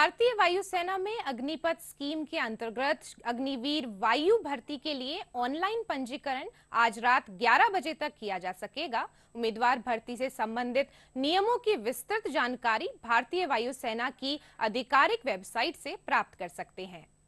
भारतीय वायुसेना में अग्निपथ स्कीम के अंतर्गत अग्निवीर वायु भर्ती के लिए ऑनलाइन पंजीकरण आज रात 11 बजे तक किया जा सकेगा उम्मीदवार भर्ती से संबंधित नियमों की विस्तृत जानकारी भारतीय वायुसेना की आधिकारिक वेबसाइट से प्राप्त कर सकते हैं